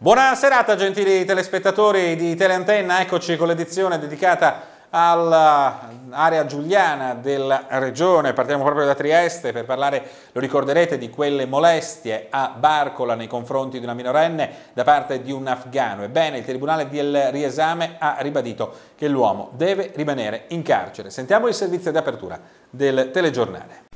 Buona serata gentili telespettatori di Teleantenna, eccoci con l'edizione dedicata all'area giuliana della regione, partiamo proprio da Trieste per parlare, lo ricorderete, di quelle molestie a Barcola nei confronti di una minorenne da parte di un afgano. Ebbene, il Tribunale del Riesame ha ribadito che l'uomo deve rimanere in carcere. Sentiamo il servizio di apertura del telegiornale.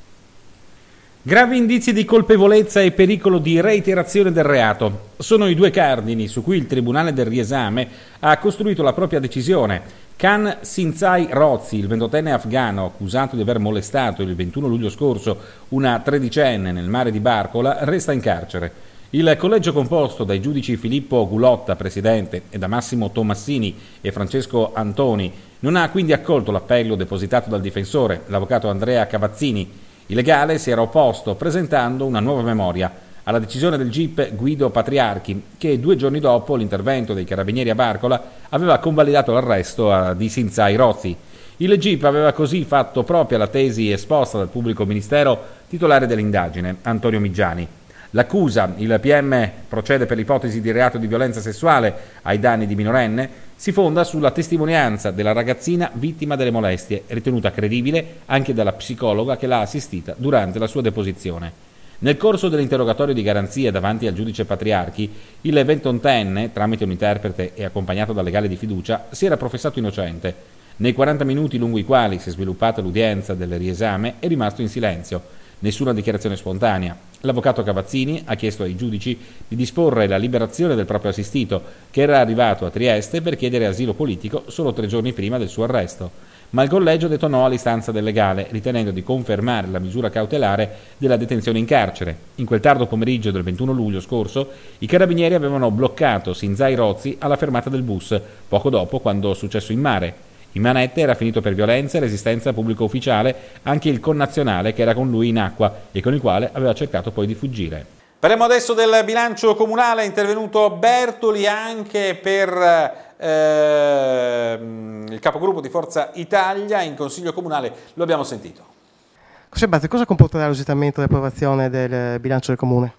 Gravi indizi di colpevolezza e pericolo di reiterazione del reato sono i due cardini su cui il Tribunale del riesame ha costruito la propria decisione. Khan Sinzai Rozzi, il ventottenne afgano accusato di aver molestato il 21 luglio scorso una tredicenne nel mare di Barcola, resta in carcere. Il collegio composto dai giudici Filippo Gulotta, presidente, e da Massimo Tomassini e Francesco Antoni non ha quindi accolto l'appello depositato dal difensore, l'avvocato Andrea Cavazzini, il legale si era opposto presentando una nuova memoria alla decisione del GIP Guido Patriarchi, che due giorni dopo l'intervento dei carabinieri a Barcola aveva convalidato l'arresto di Sinzai Rozzi. Il GIP aveva così fatto propria la tesi esposta dal pubblico ministero titolare dell'indagine, Antonio Miggiani. L'accusa, il PM procede per l'ipotesi di reato di violenza sessuale ai danni di minorenne, si fonda sulla testimonianza della ragazzina vittima delle molestie, ritenuta credibile anche dalla psicologa che l'ha assistita durante la sua deposizione. Nel corso dell'interrogatorio di garanzia davanti al giudice Patriarchi, il 28 tramite un interprete e accompagnato dal legale di fiducia, si era professato innocente. Nei 40 minuti lungo i quali si è sviluppata l'udienza del riesame è rimasto in silenzio, nessuna dichiarazione spontanea. L'avvocato Cavazzini ha chiesto ai giudici di disporre la liberazione del proprio assistito, che era arrivato a Trieste per chiedere asilo politico solo tre giorni prima del suo arresto. Ma il collegio detto no all'istanza del legale, ritenendo di confermare la misura cautelare della detenzione in carcere. In quel tardo pomeriggio del 21 luglio scorso, i carabinieri avevano bloccato Sinzai Rozzi alla fermata del bus, poco dopo quando è successo in mare. In manette era finito per violenza e resistenza pubblico ufficiale anche il connazionale che era con lui in acqua e con il quale aveva cercato poi di fuggire. Parliamo adesso del bilancio comunale, è intervenuto Bertoli anche per eh, il capogruppo di Forza Italia in Consiglio Comunale, lo abbiamo sentito. Sebate, cosa comporterà l'esitamento e l'approvazione del bilancio del Comune?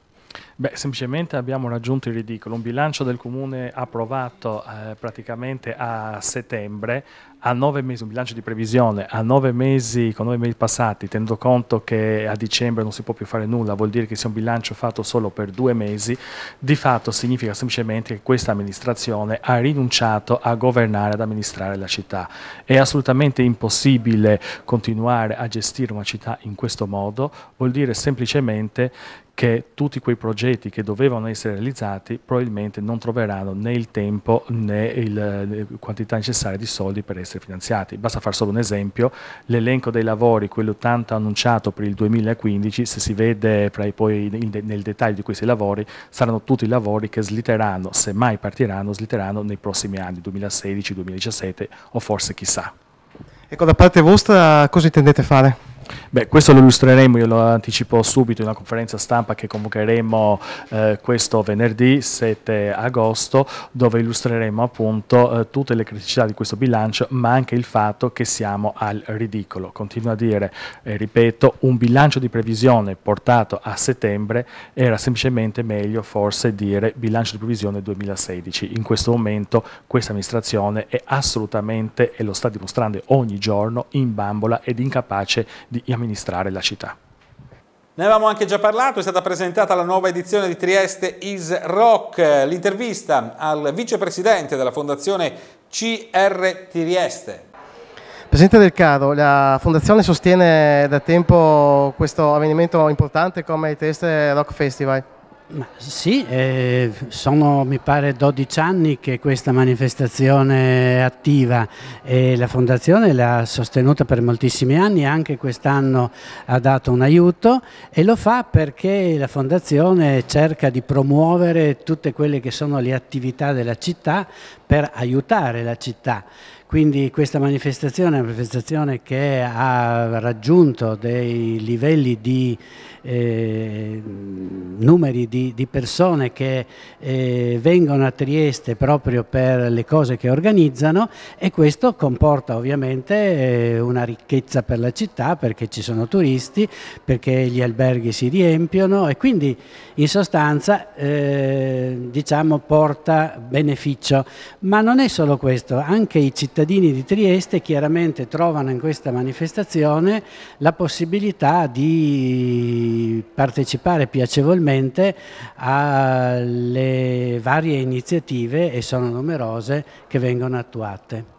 Beh, semplicemente abbiamo raggiunto il ridicolo. Un bilancio del comune approvato eh, praticamente a settembre, a nove mesi, un bilancio di previsione, a nove mesi, con nove mesi passati, tenendo conto che a dicembre non si può più fare nulla, vuol dire che sia un bilancio fatto solo per due mesi, di fatto significa semplicemente che questa amministrazione ha rinunciato a governare, ad amministrare la città. È assolutamente impossibile continuare a gestire una città in questo modo, vuol dire semplicemente che tutti quei progetti che dovevano essere realizzati probabilmente non troveranno né il tempo né la quantità necessaria di soldi per essere finanziati. Basta fare solo un esempio, l'elenco dei lavori, quello tanto annunciato per il 2015, se si vede poi nel dettaglio di questi lavori, saranno tutti lavori che slitteranno, se mai partiranno, slitteranno nei prossimi anni, 2016, 2017 o forse chissà. Ecco, da parte vostra cosa intendete fare? Beh, questo lo illustreremo, io lo anticipo subito in una conferenza stampa che convocheremo eh, questo venerdì 7 agosto dove illustreremo appunto eh, tutte le criticità di questo bilancio ma anche il fatto che siamo al ridicolo. Continuo a dire, eh, ripeto, un bilancio di previsione portato a settembre era semplicemente meglio forse dire bilancio di previsione 2016. In questo momento questa amministrazione è assolutamente, e lo sta dimostrando ogni giorno, in bambola ed incapace di di amministrare la città. Ne avevamo anche già parlato, è stata presentata la nuova edizione di Trieste Is Rock, l'intervista al vicepresidente della fondazione CR Trieste. Presidente Del Caro, la Fondazione sostiene da tempo questo avvenimento importante come il Trieste Rock Festival. Sì, eh, sono mi pare 12 anni che questa manifestazione è attiva e la Fondazione l'ha sostenuta per moltissimi anni, anche quest'anno ha dato un aiuto e lo fa perché la Fondazione cerca di promuovere tutte quelle che sono le attività della città per aiutare la città. Quindi questa manifestazione è una manifestazione che ha raggiunto dei livelli di eh, numeri di, di, persone che eh, vengono a Trieste proprio per le cose che organizzano e questo comporta ovviamente eh, una ricchezza per la città perché ci sono turisti, perché gli alberghi si riempiono e quindi in sostanza eh, diciamo porta beneficio. Ma non è solo questo, anche i cittadini cittadini di Trieste chiaramente trovano in questa manifestazione la possibilità di partecipare piacevolmente alle varie iniziative e sono numerose che vengono attuate.